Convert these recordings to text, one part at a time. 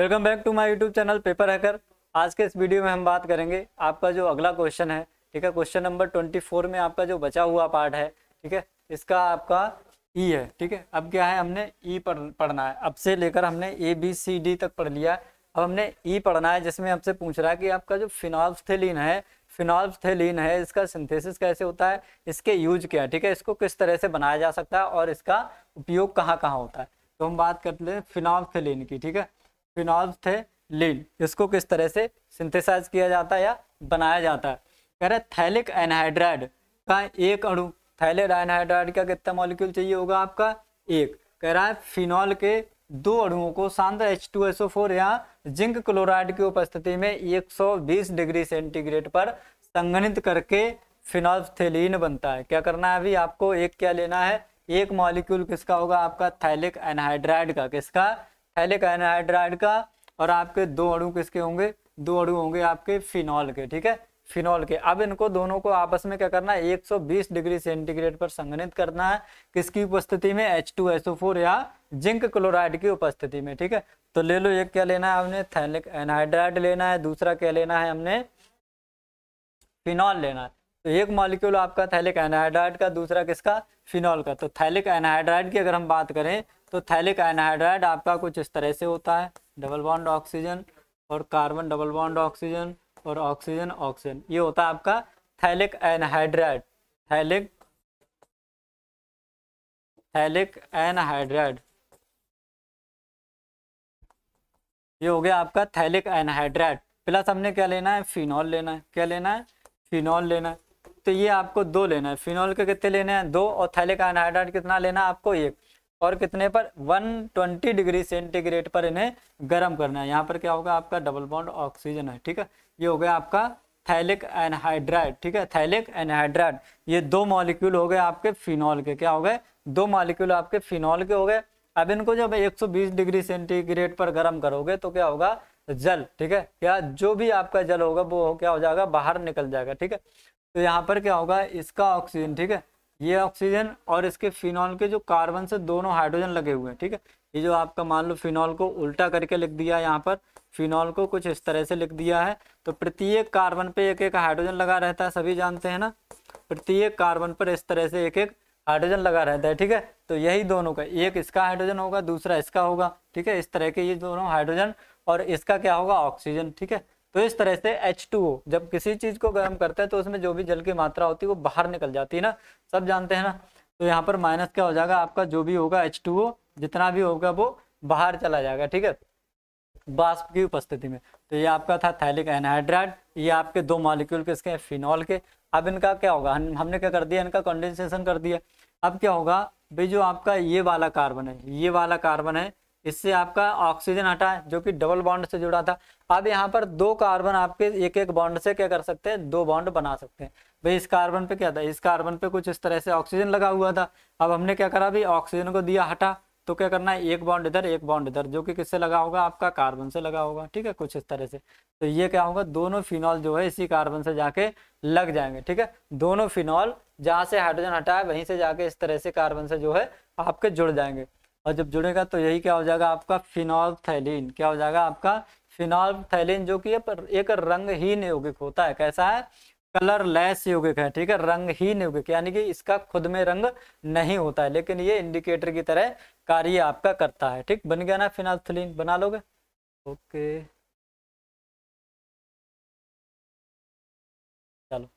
welcome back to my YouTube channel paper hacker आज के इस वीडियो में हम बात करेंगे आपका जो अगला क्वेश्चन है ठीक है क्वेश्चन नंबर ट्वेंटी फोर में आपका जो बचा हुआ पार्ट है ठीक है इसका आपका ई e है ठीक है अब क्या है हमने ई e पढ़ पढ़ना है अब से लेकर हमने ए बी सी डी तक पढ़ लिया है अब हमने ई e पढ़ना है जिसमें हमसे पूछ रहा है कि आपका जो फिनॉल्फथेलिन है फिनॉल्फथेलिन है इसका सिंथेसिस कैसे होता है इसके यूज क्या है ठीक है इसको किस तरह से बनाया जा सकता है और इसका उपयोग कहाँ कहाँ होता है तो हम बात करते हैं फिनॉल्फथेलिन की ठीक है फिनॉल्स थे इसको किस तरह से सिंथेसाइज किया जाता है या बनाया जाता है कह रहे थैलिक एनहाइड्राइड का एक अणु थैले एनहाइड्राइड का कितना मॉलिक्यूल चाहिए होगा आपका एक कह रहा है फिनॉल के दो अणुओं को सांद्र एच टू फोर या जिंक क्लोराइड की उपस्थिति में 120 डिग्री सेंटीग्रेड पर संगणित करके फिनॉल्फेलिन बनता है क्या करना है अभी आपको एक क्या लेना है एक मॉलिक्यूल किसका होगा आपका थैलिक एनहाइड्राइड का किसका फैलिक एनहाइड्राइड का और आपके दो अणु किसके होंगे दो अणु होंगे आपके फिनॉल के ठीक है फिनॉल के अब इनको दोनों को आपस में क्या करना है 120 डिग्री सेंटीग्रेड पर संगणित करना है किसकी उपस्थिति में H2SO4 या जिंक क्लोराइड की उपस्थिति में ठीक है तो ले लो एक क्या लेना है हमने थैलिक एनहाइड्राइड लेना है दूसरा क्या लेना है हमने फिनॉल लेना है तो एक मॉलिक्यूल आपका थैलिक एनहाइड्राइड का दूसरा किसका फिनॉल का तो थैलिक एनहाइड्राइड की अगर हम बात करें तो थैलिक एनहाइड्राइड आपका कुछ इस तरह से होता है डबल बॉन्ड ऑक्सीजन और कार्बन डबल बॉन्ड ऑक्सीजन और ऑक्सीजन ऑक्सीजन ये होता है आपका phthalic anhydride phthalic phthalic anhydride ये हो गया आपका थैलिक एनहाइड्राइड प्लस हमने क्या लेना है फिनॉल लेना है क्या लेना है फिनॉल लेना है तो ये आपको दो लेना है फिनॉल के कितने लेने हैं दो और थैलिक एनहाइड्राइड कितना लेना है आपको एक और कितने पर 120 डिग्री सेंटीग्रेड पर इन्हें गर्म करना है यहाँ पर क्या होगा आपका डबल बॉन्ड ऑक्सीजन है ठीक है ये हो गया आपका थैलिक एनहाइड्राइड ठीक है थैलिक एनहाइड्राइड ये दो मॉलिक्यूल हो गए आपके फिनॉल के क्या हो गए दो मॉलिक्यूल आपके फिनॉल के हो गए अब इनको जब 120 डिग्री सेंटीग्रेड पर गर्म करोगे तो क्या होगा जल ठीक है या जो भी आपका जल होगा वो क्या हो जाएगा बाहर निकल जाएगा ठीक है तो यहाँ पर क्या होगा इसका ऑक्सीजन ठीक है ये ऑक्सीजन और इसके फिनॉल के जो कार्बन से दोनों हाइड्रोजन लगे हुए हैं ठीक है ये जो आपका मान लो फिनॉल को उल्टा करके लिख दिया यहाँ पर फिनॉल को कुछ इस तरह से लिख दिया है तो प्रत्येक कार्बन पे एक एक हाइड्रोजन लगा रहता है सभी जानते हैं ना प्रत्येक कार्बन पर इस तरह से एक एक हाइड्रोजन लगा रहता है ठीक है तो यही दोनों का एक इसका हाइड्रोजन होगा दूसरा इसका होगा ठीक है इस तरह के ये दोनों हाइड्रोजन और इसका क्या होगा ऑक्सीजन ठीक है तो इस तरह से एच जब किसी चीज को गर्म करते हैं तो उसमें जो भी जल की मात्रा होती है वो बाहर निकल जाती है ना सब जानते हैं ना तो यहाँ पर माइनस क्या हो जाएगा आपका जो भी होगा एच जितना भी होगा वो बाहर चला जाएगा ठीक है बाष्प की उपस्थिति में तो ये आपका था थैलिक एनहाइड्राइड ये आपके दो मॉलिक्यूल किसके हैं फिनॉल के अब इनका क्या होगा हम, हमने क्या कर दिया इनका कंडेंसेशन कर दिया अब क्या होगा भाई जो आपका ये वाला कार्बन है ये वाला कार्बन है इससे आपका ऑक्सीजन हटा जो कि डबल बॉन्ड से जुड़ा था अब यहाँ पर दो कार्बन आपके एक एक बॉन्ड से क्या कर सकते हैं दो बॉन्ड बना सकते हैं भाई इस कार्बन पे क्या था इस कार्बन पे कुछ इस तरह से ऑक्सीजन लगा हुआ था अब हमने क्या करा भाई ऑक्सीजन को दिया हटा तो क्या करना है एक बॉन्ड इधर एक बॉन्ड इधर जो कि किससे लगा होगा आपका कार्बन से लगा होगा ठीक है कुछ इस तरह से तो ये क्या होगा दोनों फिनॉल जो है इसी कार्बन से जाके लग जाएंगे ठीक है दोनों फिनॉल जहाँ से हाइड्रोजन हटाए वहीं से जाके इस तरह से कार्बन से जो है आपके जुड़ जाएंगे और जब जुड़ेगा तो यही क्या हो जाएगा आपका फिनॉल्थैलिन क्या हो जाएगा आपका फिनॉल्थैलिन जो कि एक रंगहीन यौगिक होता है कैसा है कलरलेस यौगिक है ठीक है रंगहीन यौगिक यानी कि इसका खुद में रंग नहीं होता है लेकिन ये इंडिकेटर की तरह कार्य आपका करता है ठीक बन गया ना फिनॉल्थैलिन बना लोगे ओके चलो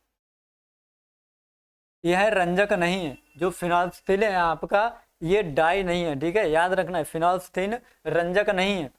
यह रंजक नहीं है जो फिनॉल्थैलिन है आपका ये डाई नहीं है ठीक है याद रखना है फिनॉल्स्थीन रंजक नहीं है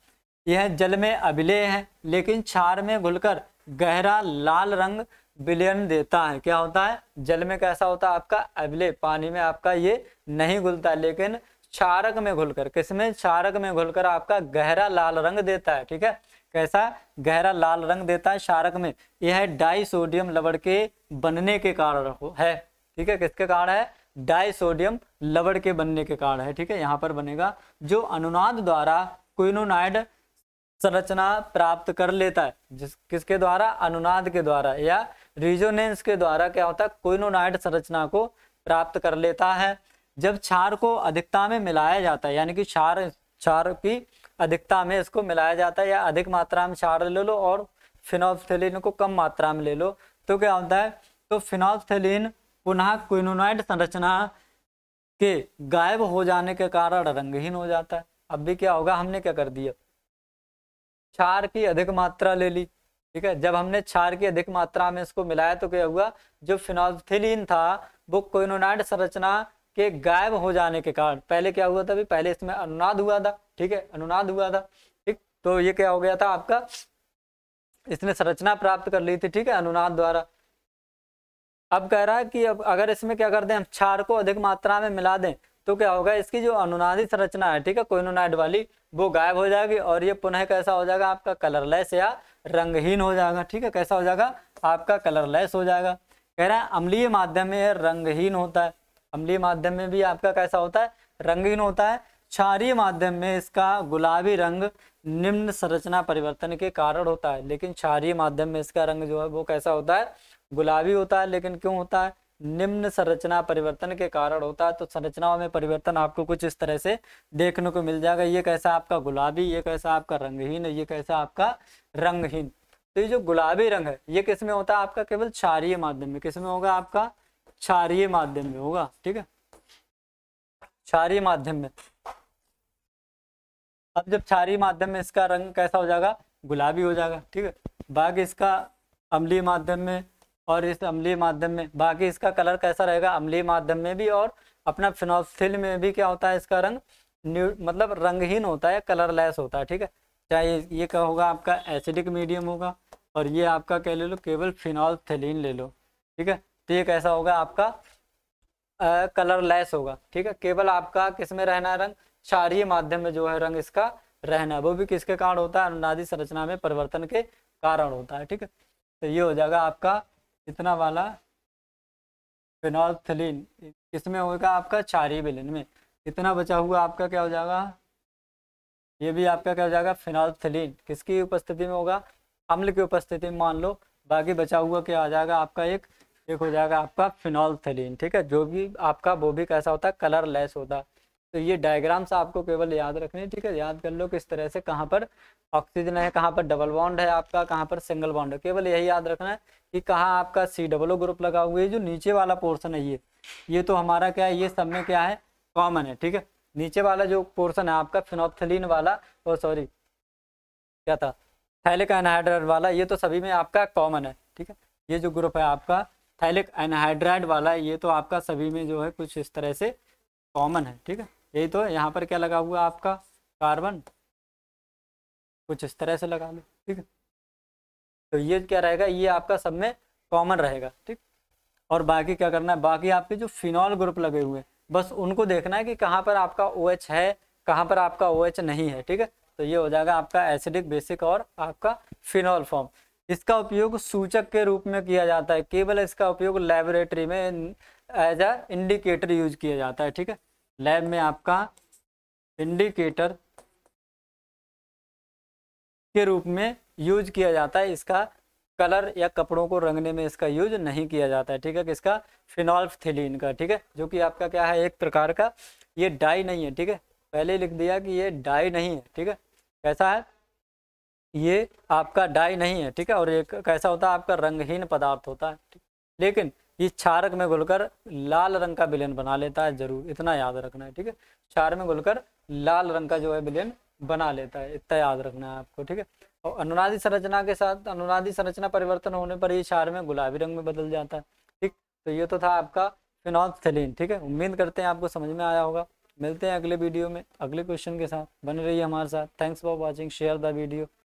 यह जल में अभिलेय है लेकिन क्षार में घुलकर गहरा लाल रंग विलयन देता है क्या होता है जल में कैसा होता है आपका अभिलेय पानी में आपका ये नहीं घुलता लेकिन क्षारक में घुलकर किसमें क्षारक में घुलकर आपका गहरा लाल रंग देता है ठीक है कैसा गहरा लाल रंग देता है क्षारक में यह सोडियम लवड़ के बनने के कारण है ठीक है किसके कारण है डाइसोडियम लवड़ के बनने के कारण है ठीक है यहाँ पर बनेगा जो अनुनाद द्वारा क्विनोनाइड संरचना प्राप्त कर लेता है जिस किसके द्वारा अनुनाद के द्वारा या रिजोनेंस के द्वारा क्या होता है क्विनोनाइड संरचना को प्राप्त कर लेता है जब क्षार को अधिकता में मिलाया जाता है यानी कि क्षार क्षार की अधिकता में इसको मिलाया जाता है या अधिक मात्रा में क्षार ले लो और फिनोफ्थेलिन को कम मात्रा में ले लो तो क्या होता है तो फिनोफ्थेलिन पुनः क्विनोनाइड संरचना के गायब हो जाने के कारण रंगहीन हो जाता है अब भी क्या होगा हमने क्या कर दिया क्षार की अधिक मात्रा ले ली ठीक है जब हमने क्षार की अधिक मात्रा में इसको मिलाया तो क्या हुआ जो फिनोथिलीन था वो क्विनोनाइड संरचना के गायब हो जाने के कारण पहले क्या हुआ था भी पहले इसमें अनुनाद हुआ था ठीक है अनुनाद हुआ था ठीक तो ये क्या हो गया था आपका इसने संरचना प्राप्त कर ली थी ठीक है अनुनाद द्वारा अब कह रहा है कि अब अगर इसमें क्या कर दें हम क्षार को अधिक मात्रा में मिला दें तो क्या होगा इसकी जो अनुनादित संरचना है ठीक है कोइनोनाइड वाली वो गायब हो जाएगी और ये पुनः कैसा हो जाएगा आपका कलरलेस या रंगहीन हो जाएगा ठीक है कैसा हो जाएगा आपका कलरलेस हो जाएगा कह रहे हैं अम्लीय माध्यम में रंगहीन होता है अम्लीय माध्यम में भी आपका कैसा होता है रंगहीन होता है क्षारीय माध्यम में इसका गुलाबी रंग निम्न संरचना परिवर्तन के कारण होता है लेकिन क्षारीय माध्यम में इसका रंग जो है वो कैसा होता है गुलाबी होता है लेकिन क्यों होता है निम्न संरचना परिवर्तन के कारण होता है तो संरचनाओं में परिवर्तन आपको कुछ इस तरह से देखने को मिल जाएगा ये कैसा आपका गुलाबी ये कैसा आपका रंगहीन ये कैसा आपका रंगहीन तो ये जो गुलाबी रंग है ये किस में होता है आपका केवल क्षारीय माध्यम में किस में होगा आपका क्षारीय माध्यम में होगा ठीक है क्षारीय माध्यम में अब जब क्षारीय माध्यम में इसका रंग कैसा हो जाएगा गुलाबी हो जाएगा ठीक है बाकी इसका अम्लीय माध्यम में और इस अम्लीय माध्यम में बाकी इसका कलर कैसा रहेगा अम्लीय माध्यम में भी और अपना फिनोफिल में भी क्या होता है इसका रंग न्यू मतलब रंगहीन होता है कलरलेस होता है ठीक है चाहे ये क्या होगा आपका एसिडिक मीडियम होगा और ये आपका कह ले लो केवल फिनॉल थेलिन ले लो ठीक है तो ये कैसा होगा आपका कलरलेस होगा ठीक है केवल आपका किस में रहना है रंग क्षारीय माध्यम में जो है रंग इसका रहना वो भी किसके कारण होता है अनुनादी संरचना में परिवर्तन के कारण होता है ठीक है तो ये हो जाएगा आपका इतना वाला फिनॉल्थलिन इसमें होगा आपका क्षारीय विलिन में इतना बचा हुआ आपका क्या हो जाएगा ये भी आपका क्या हो जाएगा फिनॉल्थलिन किसकी उपस्थिति में होगा अम्ल की उपस्थिति में मान लो बाकी बचा हुआ क्या आ जाएगा आपका एक एक हो जाएगा आपका फिनॉल ठीक है जो भी आपका वो भी कैसा होता है कलर लेस होता है तो ये डायग्राम्स आपको केवल याद रखने ठीक है याद कर लो किस तरह से कहाँ पर ऑक्सीजन है कहाँ पर डबल बॉन्ड है आपका कहाँ पर सिंगल बॉन्ड है केवल यही याद रखना है कि कहाँ आपका सी डबल ओ ग्रुप लगा हुआ है जो नीचे वाला पोर्सन है ये ये तो हमारा क्या है ये सब में क्या है कॉमन है ठीक है नीचे वाला जो पोर्सन है आपका फिनोपथिलीन वाला और सॉरी क्या था थैलिक एनहाइड्राइड वाला ये तो सभी में आपका कॉमन है ठीक है ये जो ग्रुप है आपका थैलिक एनहाइड्राइड वाला ये तो आपका सभी में जो है कुछ इस तरह से कॉमन है ठीक है यही तो यहाँ पर क्या लगा हुआ आपका कार्बन कुछ इस तरह से लगा लो ठीक है तो ये क्या रहेगा ये आपका सब में कॉमन रहेगा ठीक और बाकी क्या करना है बाकी आपके जो फिनॉल ग्रुप लगे हुए हैं बस उनको देखना है कि कहाँ पर आपका ओ OH है कहाँ पर आपका ओ OH नहीं है ठीक है तो ये हो जाएगा आपका एसिडिक बेसिक और आपका फिनॉल फॉर्म इसका उपयोग सूचक के रूप में किया जाता है केवल इसका उपयोग लेबोरेटरी में एज अ इंडिकेटर यूज किया जाता है ठीक है लैब में आपका इंडिकेटर के रूप में यूज किया जाता है इसका कलर या कपड़ों को रंगने में इसका यूज नहीं किया जाता है ठीक है किसका फिनॉल्फथिलीन का ठीक है जो कि आपका क्या है एक प्रकार का ये डाई नहीं है ठीक है पहले लिख दिया कि ये डाई नहीं है ठीक है कैसा है ये आपका डाई नहीं है ठीक है और एक कैसा होता है आपका रंगहीन पदार्थ होता है लेकिन ये क्षारक में घुलकर लाल रंग का विलयन बना लेता है जरूर इतना याद रखना है ठीक है क्षार में घुलकर लाल रंग का जो है विलयन बना लेता है इतना याद रखना है आपको ठीक है और अनुनादी संरचना के साथ अनुनादी संरचना परिवर्तन होने पर ये क्षार में गुलाबी रंग में बदल जाता है ठीक तो ये तो था आपका फिनॉक्सथेलिन ठीक है उम्मीद करते हैं आपको समझ में आया होगा मिलते हैं अगले वीडियो में अगले क्वेश्चन के साथ बने रहिए हमारे साथ thanks for watching share the video